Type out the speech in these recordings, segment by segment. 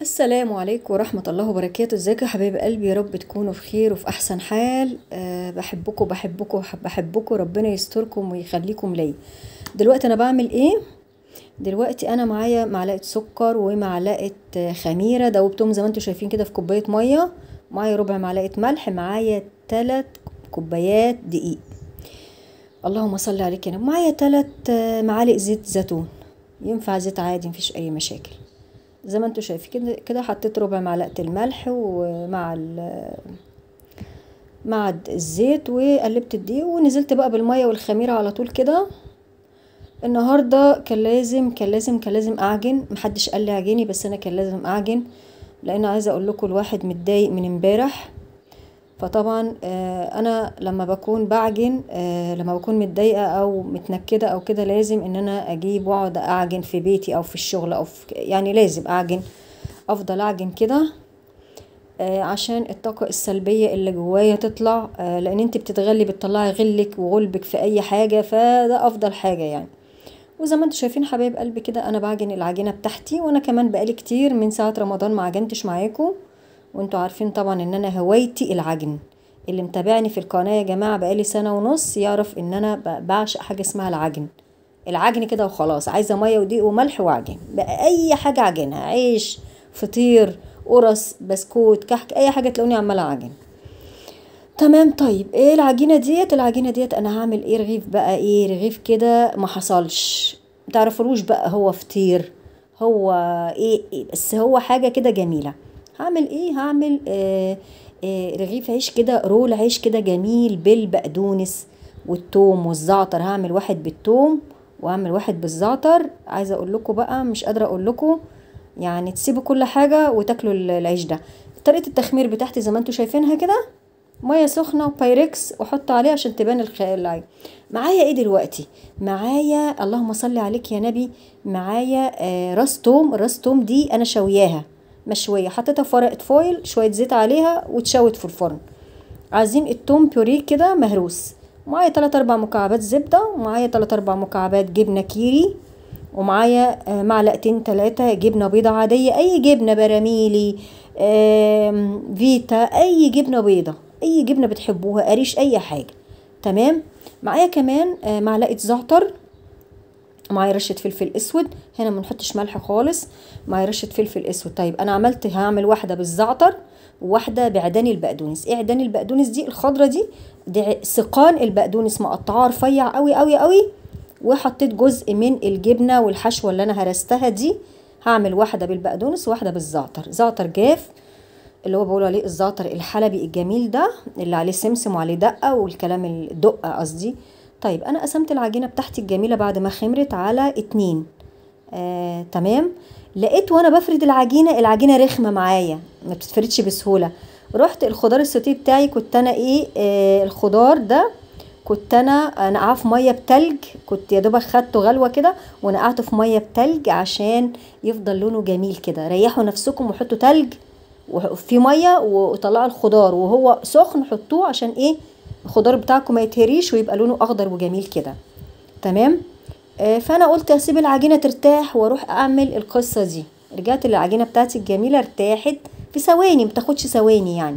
السلام عليكم ورحمة الله وبركاته ازيكم يا حبايب قلبي يا رب تكونوا في خير وفي أحسن حال أه بحبكم بحبكم بحبكم ربنا يستركم ويخليكم ليا دلوقتي أنا بعمل ايه دلوقتي أنا معايا معلقة سكر ومعلقة خميرة دوبتهم زي ما انتم شايفين كده في كوباية مية معايا ربع معلقة ملح معايا تلات كوبايات دقيق اللهم صل عليك يا معايا تلات آه، معالق زيت زيتون ينفع زيت عادي مفيش أي مشاكل زي ما انتوا شايفين كده حطيت ربع معلقه الملح ومع مع الزيت وقلبت الدقيق ونزلت بقى بالميه والخميره على طول كده النهارده كان لازم كان لازم كان لازم اعجن محدش قال لي اعجني بس انا كان لازم اعجن لان عايزه اقول لكم الواحد متضايق من امبارح فطبعا آه، انا لما بكون بعجن آه، لما بكون متضايقه او متنكده او كده لازم ان انا اجيب واقعد اعجن في بيتي او في الشغل او في يعني لازم اعجن افضل اعجن كده آه، عشان الطاقة السلبية اللي جوايا تطلع لأن انت بتتغلي بتطلعي غلك وغلبك في أي حاجة فده أفضل حاجة يعني وزي ما انتم شايفين حبايب قلبي كده أنا بعجن العجينة بتاعتي وأنا كمان بقالي كتير من ساعة رمضان ما عجنتش معاكم وانتوا عارفين طبعا ان انا هوايتي العجن اللي متابعني في القناه يا جماعه بقالي سنه ونص يعرف ان انا بعشق حاجه اسمها العجن العجن كده وخلاص عايزه ميه ودقيق وملح وعجن بقى اي حاجه عجنها عيش فطير قرص بسكوت كحك اي حاجه تلاقوني عماله عجن تمام طيب ايه العجينه ديت العجينه ديت انا هعمل ايه رغيف بقى ايه رغيف كده ما حصلش متعرفولوش بقى هو فطير هو ايه, إيه بس هو حاجه كده جميله هعمل ايه هعمل آه آه رغيف عيش كده رول عيش كده جميل بالبقدونس والثوم والزعتر هعمل واحد بالثوم واعمل واحد بالزعتر عايزه اقول لكم بقى مش قادره اقول لكم يعني تسيبوا كل حاجه وتاكلوا العيش ده طريقه التخمير بتاعتي زي ما انتم شايفينها كده ميه سخنه وبايركس وحط عليها عشان تبان الخلايا معايا ايه دلوقتي معايا اللهم صل عليك يا نبي معايا آه راس توم راس توم دي انا شوياها مشويه حطيتها في ورقه فويل شويه زيت عليها وتشوت في الفرن عايزين التوم بيوريه كده مهروس معايا تلات اربع مكعبات زبده ومعايا تلات اربع مكعبات جبنه كيري ومعايا آه، معلقتين تلاتة جبنة بيضة عادية أي جبنة براميلي فيتا أي جبنة بيضة أي جبنة بتحبوها قريش أي حاجة تمام معايا كمان آه، معلقة زعتر معايا رشه فلفل اسود هنا ما نحطش ملح خالص معايا رشه فلفل اسود طيب انا عملت هعمل واحده بالزعتر وواحده بعداني البقدونس ايه عداني البقدونس دي الخضره دي دي سقان البقدونس مقطعاه رفيع قوي قوي قوي وحطيت جزء من الجبنه والحشوه اللي انا هرستها دي هعمل واحده بالبقدونس وواحده بالزعتر زعتر جاف اللي هو بقول عليه الزعتر الحلبي الجميل ده اللي عليه سمسم وعليه دقه والكلام الدقه قصدي طيب انا قسمت العجينه بتاعتي الجميله بعد ما خمرت على اتنين آه، تمام لقيت وانا بفرد العجينه العجينه رخمه معايا ما بتتفردش بسهوله رحت الخضار السوتيه بتاعي كنت انا ايه آه الخضار ده كنت انا نقعه في ميه بتلج كنت يا دوبك خدته غلوه كده ونقعته في ميه بتلج عشان يفضل لونه جميل كده ريحوا نفسكم وحطوا تلج وفي ميه وطلعوا الخضار وهو سخن حطوه عشان ايه الخضار بتاعكم ما يتهريش ويبقى لونه اخضر وجميل كده تمام آه، فانا قلت اسيب العجينه ترتاح واروح اعمل القصه دي رجعت للعجينه بتاعتي الجميله ارتاحت في ثواني متاخدش ثواني يعني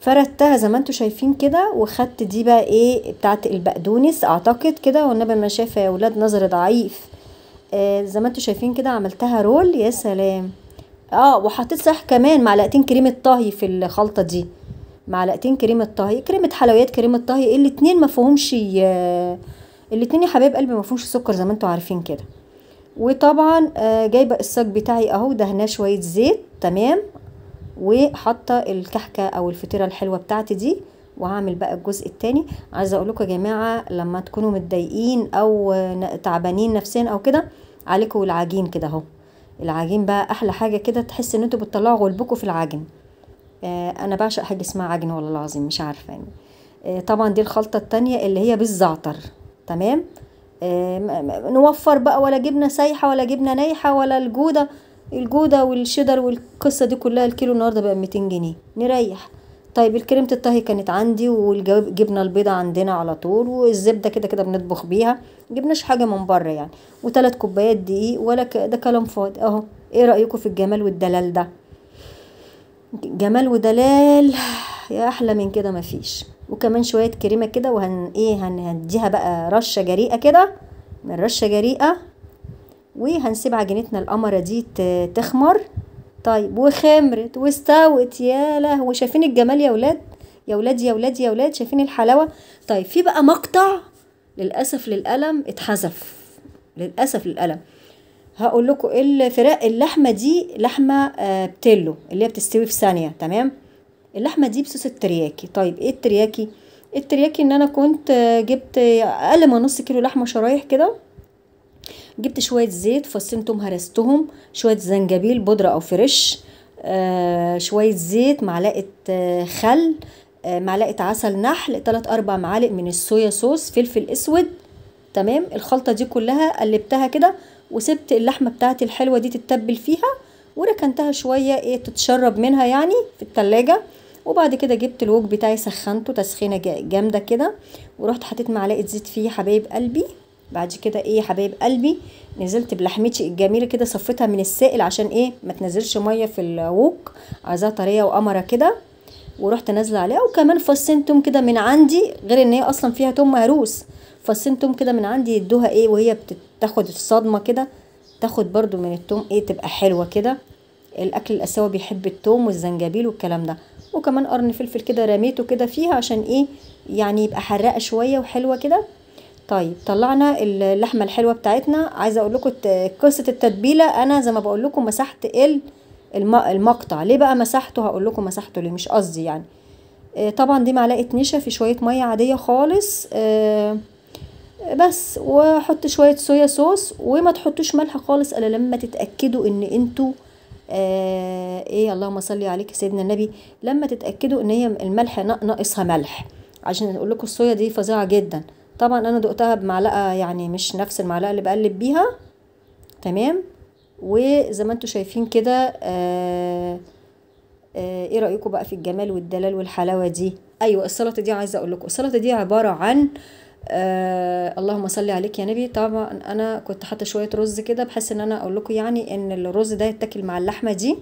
فردتها زي ما انتم شايفين كده وخدت دي بقى ايه بتاعت البقدونس اعتقد كده والنبي ما شايفه يا ولاد نظر ضعيف آه زي ما انتم شايفين كده عملتها رول يا سلام اه وحطيت صح كمان معلقتين كريمه طهي في الخلطه دي معلقتين كريمه طهي كريمه حلويات كريمه طهي الاتنين مفهومش فيهمش الاتنين يا حبايب قلبي مفهومش سكر زي ما انتوا عارفين كده وطبعا آه، جايبه الصاج بتاعي اهو دهناه شويه زيت تمام وحاطه الكحكه او الفطيره الحلوه بتاعتي دي وهعمل بقى الجزء التاني عايزه اقول لكم يا جماعه لما تكونوا متضايقين او تعبانين نفسيا او كده عليكم العجين كده اهو العجين بقى احلى حاجه كده تحس ان انتوا بتطلعوا غلبكم في العجن آه، انا بعشق حاجه اسمها عجنه والله العظيم مش عارفه يعني آه، طبعا دي الخلطه التانية اللي هي بالزعتر تمام آه، نوفر بقى ولا جبنه سايحه ولا جبنه نايحه ولا الجوده الجوده والشيدر والقصه دي كلها الكيلو النهارده بقى 200 جنيه نريح طيب الكريمه الطهي كانت عندي والجبنه البيضاء عندنا على طول والزبده كده كده بنطبخ بيها مجبناش حاجه من بره يعني وثلاث كوبايات دقيق ولا ده كلام فاضي اهو ايه رايكم في الجمال والدلال ده جمال ودلال يا احلى من كده مفيش وكمان شويه كريمه كده وهن ايه هنديها بقى رشه جريئه كده من رشه جريئه وهنسيب عجينتنا القمره دي تخمر طيب وخمرت واستوت يا لهوي شايفين الجمال يا ولاد يا ولاد يا ولاد يا ولاد شايفين الحلاوه طيب في بقى مقطع للاسف للالم اتحذف للاسف للالم هقول لكم إيه الفرق اللحمه دي لحمه آه، بتلو اللي هي بتستوي في ثانيه تمام اللحمه دي بصوص الترياكي طيب ايه الترياكي الترياكي ان انا كنت آه، جبت اقل من نص كيلو لحمه شرايح كده جبت شويه زيت فصنتهم هرستهم شويه زنجبيل بودره او فريش آه شويه زيت معلقه آه خل آه معلقه عسل نحل 3 4 معالق من الصويا صوص فلفل اسود تمام الخلطه دي كلها قلبتها كده وسبت اللحمة بتاعتي الحلوة دي تتبل فيها وركنتها شوية ايه تتشرب منها يعني في التلاجة وبعد كده جبت الوك بتاعي سخنته تسخينة جامدة كده ورحت حطيت معلقة زيت فيه حبايب قلبي بعد كده ايه يا حبايب قلبي نزلت بلحمتي الجميله كده صفيتها من السائل عشان ايه ما تنزلش ميه في الوك عايزاها طريه وقمره كده ورحت نازله عليها وكمان فصين توم كده من عندي غير ان هي اصلا فيها توم مهروس فصين توم كده من عندي يدوها ايه وهي بتاخد الصدمه كده تاخد برضو من التوم ايه تبقى حلوه كده الاكل الاسيوي بيحب التوم والزنجبيل والكلام ده وكمان قرن فلفل كده رميته كده فيها عشان ايه يعني يبقى حراقه شويه وحلوه كده طيب طلعنا اللحمه الحلوه بتاعتنا عايزه اقول لكم قصه التتبيله انا زي ما بقول لكم مسحت المقطع ليه بقى مسحته هقول لكم مسحته ليه مش قصدي يعني آه، طبعا دي معلقه نشا في شويه ميه عاديه خالص آه بس وحط شويه صويا صوص وما تحطوش ملح خالص الا لما تتاكدوا ان انتوا آه ايه اللهم صلي عليك سيدنا النبي لما تتاكدوا ان هي الملح ناقصها ملح عشان اقول لكم الصويا دي فظيعه جدا طبعا انا دقتها بمعلقه يعني مش نفس المعلقه اللي بقلب بيها تمام وزي ما انتوا شايفين كده آه, آه، ايه رايكم بقى في الجمال والدلال والحلاوه دي ايوه السلطه دي عايزه اقول لكم السلطه دي عباره عن آه اللهم صل عليك يا نبي طبعا انا كنت حاطه شويه رز كده بحيث ان انا اقول لكم يعني ان الرز ده يتاكل مع اللحمه دي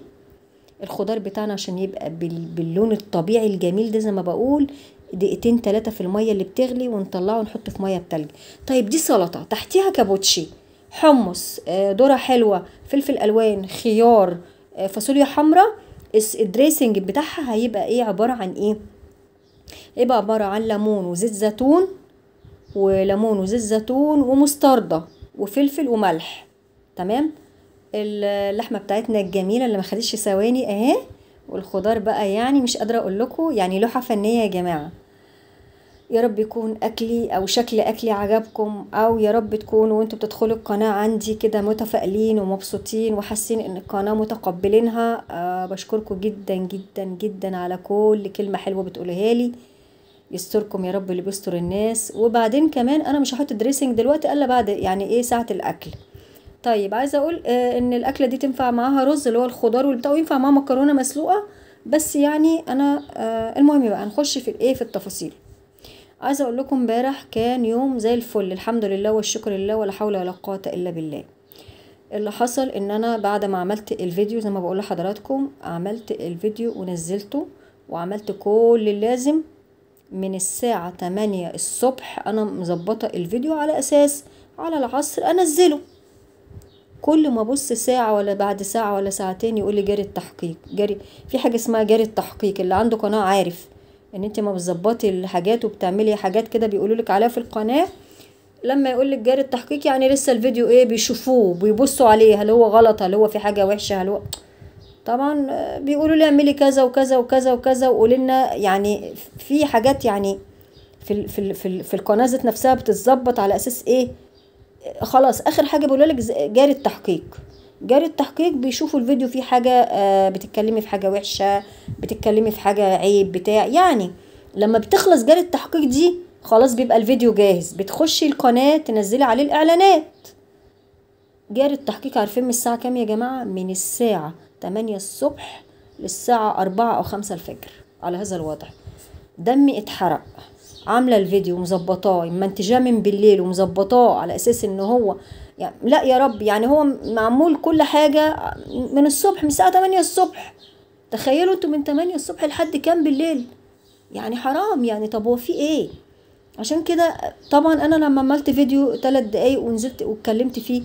الخضار بتاعنا عشان يبقى باللون الطبيعي الجميل ده زي ما بقول دقيقتين ثلاثه في الميه اللي بتغلي ونطلعه ونحطه في ميه بتلج طيب دي سلطه تحتيها كابوتشي حمص آه، ذره حلوه فلفل الوان خيار آه، فاصوليا حمراء الدريسنج بتاعها هيبقى ايه عباره عن ايه هيبقى عباره عن ليمون وزيت زيتون وليمون وزيت زيتون ومستردة وفلفل وملح تمام اللحمه بتاعتنا الجميله اللي ما خدتش ثواني اهي والخضار بقى يعني مش قادره اقول لكم يعني لوحه فنيه يا جماعه يا رب يكون اكلي او شكل اكلي عجبكم او يا رب تكونوا وانتوا بتدخلوا القناه عندي كده متفائلين ومبسوطين وحاسين ان القناه متقبلينها أه بشكركم جدا جدا جدا على كل كلمه حلوه بتقولها لي يستركم يا رب اللي بيستر الناس وبعدين كمان انا مش هحط دريسنج دلوقتي الا بعد يعني ايه ساعه الاكل طيب عايزه اقول آه ان الاكله دي تنفع معاها رز اللي هو الخضار والبتاع وينفع معاها مكرونه مسلوقه بس يعني انا آه المهم بقى هنخش في الايه في التفاصيل عايزه اقول لكم امبارح كان يوم زي الفل الحمد لله والشكر لله ولا حول ولا قوه الا بالله اللي حصل ان انا بعد ما عملت الفيديو زي ما بقول لحضراتكم عملت الفيديو ونزلته وعملت كل اللازم من الساعة 8 الصبح أنا مظبطة الفيديو على أساس على العصر أنزله كل ما ابص ساعه ولا بعد ساعه ولا ساعتين يقول لي جاري التحقيق جاري في حاجه اسمها جاري التحقيق اللي عنده قناه عارف ان انت ما بتظبطي الحاجات وبتعملي حاجات كده بيقولوا لك عليها في القناه لما يقول لك جاري التحقيق يعني لسه الفيديو ايه بيشوفوه بيبصوا عليه هل هو غلط هل هو في حاجه وحشه هل هو طبعا آه، بيقولوا لي اعملي كذا وكذا وكذا وكذا وقولي لنا يعني في حاجات يعني في الـ في الـ في, الـ في القناه ذات نفسها بتتظبط على اساس ايه خلاص اخر حاجه بيقولوا لك جاري التحقيق جاري التحقيق بيشوفوا الفيديو فيه حاجه آه، بتتكلمي في حاجه وحشه بتتكلمي في حاجه عيب بتاع يعني لما بتخلص جاري التحقيق دي خلاص بيبقى الفيديو جاهز بتخشي القناه تنزلي عليه الاعلانات جاري التحقيق عارفين من الساعه كام يا جماعه من الساعه 8 الصبح للساعة 4 أو 5 الفجر على هذا الوضع دمي اتحرق عاملة الفيديو مظبطاه منتجاه من بالليل ومظبطاه على أساس إن هو يعني لا يا رب يعني هو معمول كل حاجة من الصبح من الساعة 8 الصبح تخيلوا انتوا من 8 الصبح لحد كام بالليل يعني حرام يعني طب هو في ايه عشان كده طبعا انا لما عملت فيديو 3 دقايق ونزلت واتكلمت فيه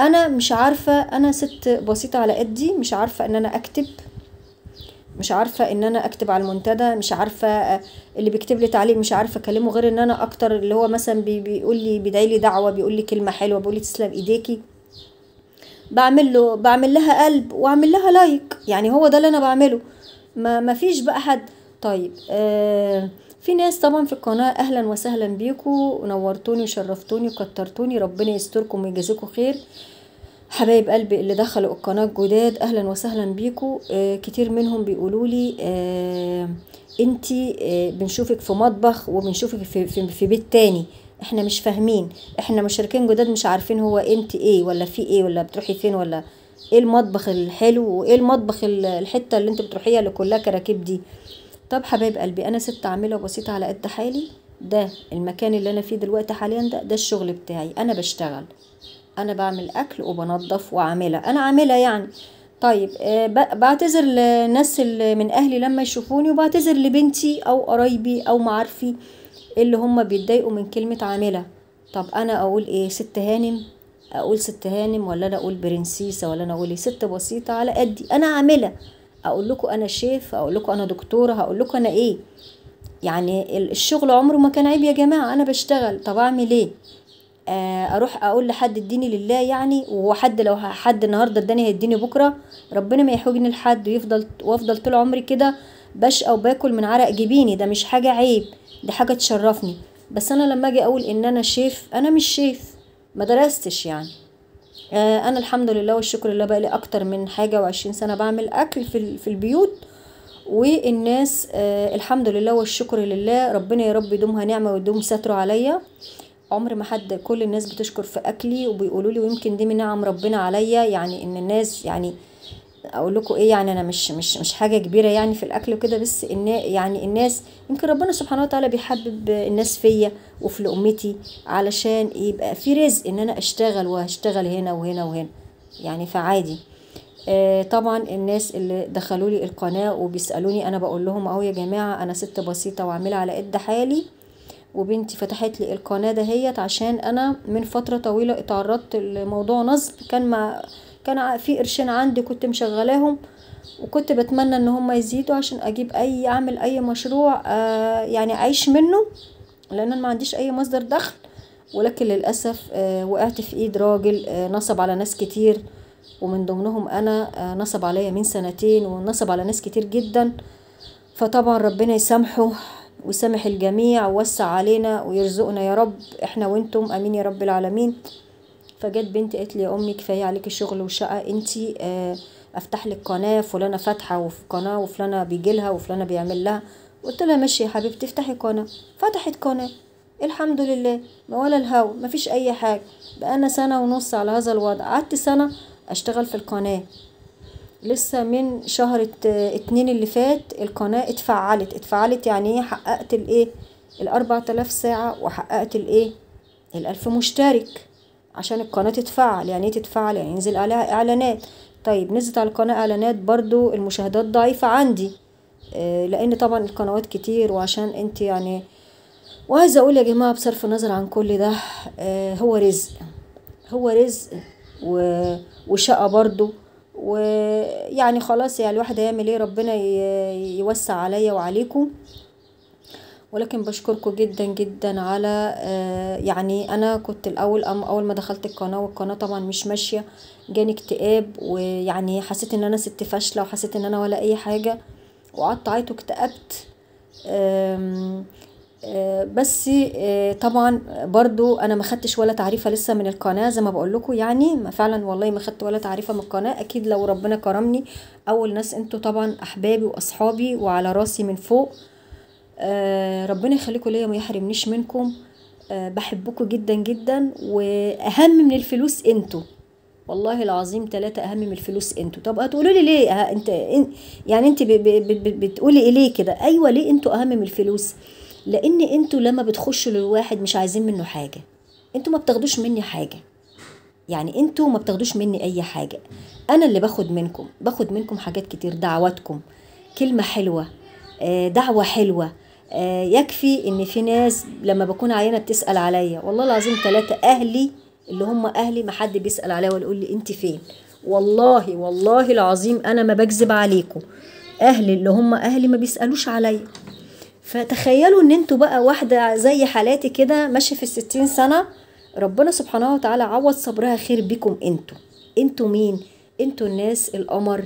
انا مش عارفه انا ست بسيطه على قدي مش عارفه ان انا اكتب مش عارفه ان انا اكتب على المنتدى مش عارفه آه، اللي بيكتب لي تعليق مش عارفه اكلمه غير ان انا اكتر اللي هو مثلا بيقول لي بيدعي لي دعوه بيقول لي كلمه حلوه بيقول لي تسلم ايديكي بعمل له بعمل لها قلب واعمل لها لايك يعني هو ده اللي انا بعمله ما فيش بقى حد طيب آه في ناس طبعا في القناة اهلا وسهلا بيكو نورتوني شرفتوني وكترتوني ربنا يستركم ويجازيكم خير حبايب قلبي اللي دخلوا القناة الجداد اهلا وسهلا بيكو آه كتير منهم بيقولولي آه انتي آه بنشوفك في مطبخ وبنشوفك في, في, في بيت تاني احنا مش فاهمين احنا مشاركين جداد مش عارفين هو انت ايه ولا في ايه ولا بتروحي فين ولا ايه المطبخ الحلو وايه المطبخ الحته اللي انت بتروحيها اللي كلها كراكيب دي طب حبايب قلبي انا ست عامله بسيطه على قد حالي ده المكان اللي انا فيه دلوقتي حاليا ده ده الشغل بتاعي انا بشتغل انا بعمل اكل وبنظف وعامله انا عامله يعني طيب آه، بعتذر للناس من اهلي لما يشوفوني وبعتذر لبنتي او قرايبي او معارفي اللي هم بيتضايقوا من كلمه عامله طب انا اقول ايه ست هانم اقول ست هانم ولا انا اقول برنسيسه ولا انا اقول ايه ست بسيطه على قدي انا عامله اقول لكم انا شيف اقول لكم انا دكتوره هقول لكم انا ايه يعني الشغل عمره ما كان عيب يا جماعه انا بشتغل طب اعمل ايه آه، اروح اقول لحد اديني لله يعني وحد لو حد النهارده اداني هيديني بكره ربنا ما يحوجني لحد ويفضل وافضل طول عمري كده بشقى وباكل من عرق جبيني ده مش حاجه عيب دي حاجه تشرفني بس انا لما اجي اقول ان انا شيف انا مش شيف ما درستش يعني آه، انا الحمد لله والشكر لله بقى لي اكتر من حاجه وعشرين سنه بعمل اكل في في البيوت والناس آه، الحمد لله والشكر لله ربنا يا رب يدومها نعمه ويدوم ستره عليا عمر ما حد كل الناس بتشكر في اكلي وبيقولوا لي ويمكن دي من نعم ربنا عليا يعني ان الناس يعني اقول لكم ايه يعني انا مش مش مش حاجه كبيره يعني في الاكل وكده بس ان يعني الناس يمكن ربنا سبحانه وتعالى بيحبب الناس فيا وفي امتي علشان يبقى في رزق ان انا اشتغل وهشتغل هنا وهنا وهنا يعني فعادي آه طبعا الناس اللي دخلوا لي القناه وبيسالوني انا بقول لهم اهو يا جماعه انا ست بسيطه وعامله على قد حالي وبنتي فتحت لي القناه دهيت عشان انا من فتره طويله اتعرضت لموضوع نصب كان مع كان في قرشين عندي كنت مشغلاهم وكنت بتمنى ان هم يزيدوا عشان اجيب اي اعمل اي مشروع آه يعني اعيش منه لان انا ما عنديش اي مصدر دخل ولكن للاسف آه وقعت في ايد راجل آه نصب على ناس كتير ومن ضمنهم انا آه نصب عليا من سنتين ونصب على ناس كتير جدا فطبعا ربنا يسامحه ويسامح الجميع ووسع علينا ويرزقنا يا رب احنا وانتم امين يا رب العالمين فجت بنت قالت لي يا امي كفايه عليكي شغل وشقه انت آه، افتح لك قناه فلانه فاتحه قناه وفلانه بيجي لها وفلانه بيعمل لها قلت لها ماشي يا حبيبتي افتحي قناه فتحت قناه الحمد لله ما ولا الهوا ما فيش اي حاجه بقالنا سنه ونص على هذا الوضع قعدت سنه اشتغل في القناه لسه من شهر اتنين اللي فات القناة اتفعلت اتفعلت يعني ايه حققت الايه الاربع تلاف ساعة وحققت الايه الالف مشترك عشان القناة تتفعل يعني ايه تتفعل يعني ينزل عليها اعلانات طيب نزلت على القناة اعلانات برضو المشاهدات ضعيفة عندي آه، لان طبعا القنوات كتير وعشان انت يعني وعايزة اقول يا جماعة بصرف النظر عن كل ده آه، هو رزق هو رزق وشقة برضو ويعني خلاص يعني الواحد هيعمل ايه ربنا يوسع عليا وعليكم ولكن بشكركم جدا جدا على آه، يعني انا كنت الاول أم اول ما دخلت القناه والقناه طبعا مش ماشيه جاني اكتئاب ويعني حسيت ان انا ست فاشله وحسيت ان انا ولا اي حاجه وقعدت اعيط واكتئبت آه، بس آه، طبعا برضو انا ما خدتش ولا تعريفه لسه من القناه زي ما بقول لكم يعني ما فعلا والله ما خدت ولا تعريفه من القناه اكيد لو ربنا كرمني اول ناس انتوا طبعا احبابي واصحابي وعلى راسي من فوق آه، ربنا يخليكم ليا وما يحرمنيش منكم آه، بحبكم جدا جدا واهم من الفلوس انتوا والله العظيم ثلاثة أهم من الفلوس انتوا طب هتقولوا لي ليه انت يعني انت بتقولي إيه ليه كده ايوه ليه انتوا أهم من الفلوس لان انتوا لما بتخشوا للواحد مش عايزين منه حاجة انتوا ما بتاخدوش مني حاجة يعني انتوا ما بتاخدوش مني اي حاجة انا اللي باخد منكم باخد منكم حاجات كتير دعواتكم كلمة حلوة آه، دعوة حلوة آه، يكفي ان في ناس لما بكون عيانه بتسال عليا والله العظيم ثلاثه اهلي اللي هم اهلي ما حد بيسال عليا ولا يقول لي انت فين والله والله العظيم انا ما بكذب عليكم اهلي اللي هم اهلي ما بيسالوش عليا فتخيلوا ان انتوا بقى واحده زي حالاتي كده ماشيه في الستين سنه ربنا سبحانه وتعالى عوض صبرها خير بيكم انتوا انتوا مين انتوا الناس القمر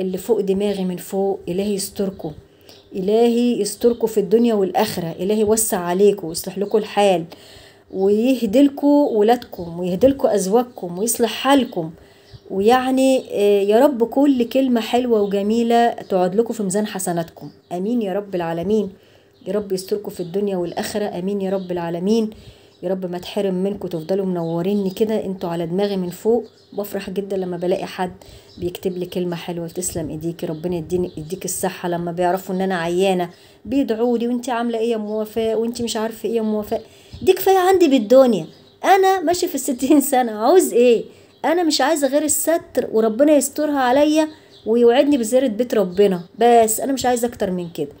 اللي فوق دماغي من فوق الهي يستركم إلهي يستركم في الدنيا والآخرة إلهي وسع عليكم ويصلح لكم الحال ويهدلكوا ولادكم ويهدلكوا أزواجكم ويصلح حالكم ويعني آه، يا رب كل كلمة حلوة وجميلة تقعد لكم في ميزان حسناتكم أمين يا رب العالمين يا رب يستركم في الدنيا والآخرة أمين يا رب العالمين يا رب ما تحرم منكم تفضلوا منوريني كده انتوا على دماغي من فوق بفرح جدا لما بلاقي حد بيكتب لي كلمه حلوه تسلم ايديكي ربنا يديني يديك الصحه لما بيعرفوا ان انا عيانه بيدعوا لي وانت عامله ايه يا ام وفاء وانت مش عارفه ايه يا ام وفاء دي كفايه عندي بالدنيا انا ماشيه في الستين سنه عاوز ايه انا مش عايزه غير الستر وربنا يسترها عليا ويوعدني بزيارة بيت ربنا بس انا مش عايزه اكتر من كده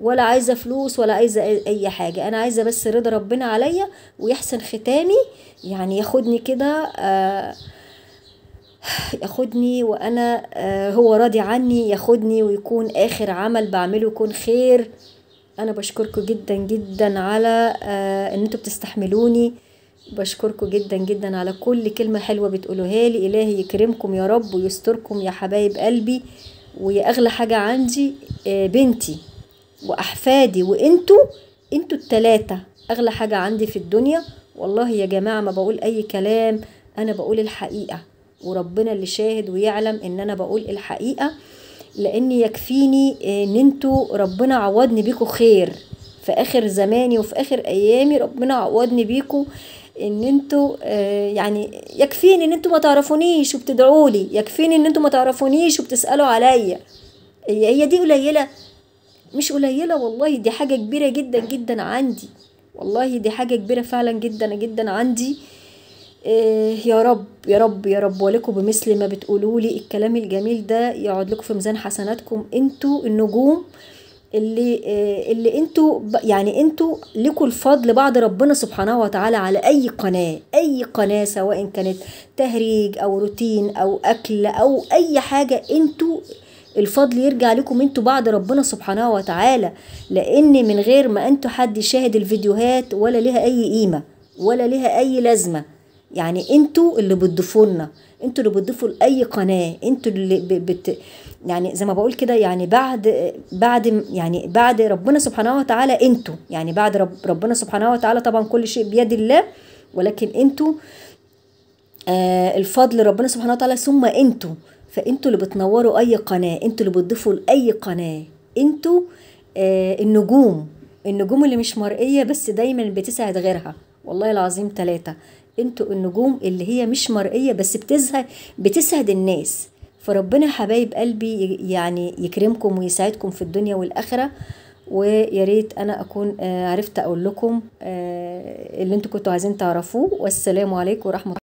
ولا عايزه فلوس ولا عايزه اي حاجه انا عايزه بس رضا ربنا عليا ويحسن ختامي يعني ياخدني كده آه ياخدني وانا آه هو راضي عني ياخدني ويكون اخر عمل بعمله يكون خير انا بشكركم جدا جدا على آه ان انتوا بتستحملوني بشكركم جدا جدا على كل كلمه حلوه بتقولوها لي الهي يكرمكم يا رب ويستركم يا حبايب قلبي ويا اغلى حاجه عندي آه بنتي واحفادي وانتوا انتوا التلاتة اغلى حاجة عندي في الدنيا والله يا جماعة ما بقول اي كلام انا بقول الحقيقة وربنا اللي شاهد ويعلم ان انا بقول الحقيقة لان يكفيني ان انتوا ربنا عوضني بيكوا خير في اخر زماني وفي اخر ايامي ربنا عوضني بيكوا ان انتوا آه، يعني يكفيني ان انتوا ما تعرفونيش وبتدعوا لي يكفيني ان انتوا ما تعرفونيش وبتسالوا عليا هي دي قليله مش قليلة والله دي حاجة كبيرة جدا جدا عندي والله دي حاجة كبيرة فعلا جدا جدا عندي إيه يا رب يا رب يا رب ولكم بمثل ما بتقولوا لي الكلام الجميل ده يقعد لكم في ميزان حسناتكم انتوا النجوم اللي إيه اللي انتوا يعني انتوا لكم الفضل بعد ربنا سبحانه وتعالى على اي قناه اي قناه سواء كانت تهريج او روتين او اكل او اي حاجه انتوا الفضل يرجع لكم انتوا بعد ربنا سبحانه وتعالى لان من غير ما انتوا حد يشاهد الفيديوهات ولا ليها اي قيمه ولا ليها اي لازمه يعني انتوا اللي بتضيفوا لنا انتوا اللي بتضيفوا لاي قناه انتوا اللي بت يعني زي ما بقول كده يعني بعد بعد يعني بعد ربنا سبحانه وتعالى انتوا يعني بعد رب ربنا سبحانه وتعالى طبعا كل شيء بيد الله ولكن انتوا آه الفضل ربنا سبحانه وتعالى ثم انتوا فانتوا اللي بتنوروا اي قناه انتوا اللي بتضيفوا لاي قناه انتوا آه النجوم النجوم اللي مش مرئيه بس دايما بتسعد غيرها والله العظيم ثلاثه انتوا النجوم اللي هي مش مرئيه بس بتسعد بتسعد الناس فربنا حبايب قلبي يعني يكرمكم ويسعدكم في الدنيا والاخره ويا ريت انا اكون آه، عرفت اقول لكم آه، اللي انتوا كنتوا عايزين تعرفوه والسلام عليكم ورحمه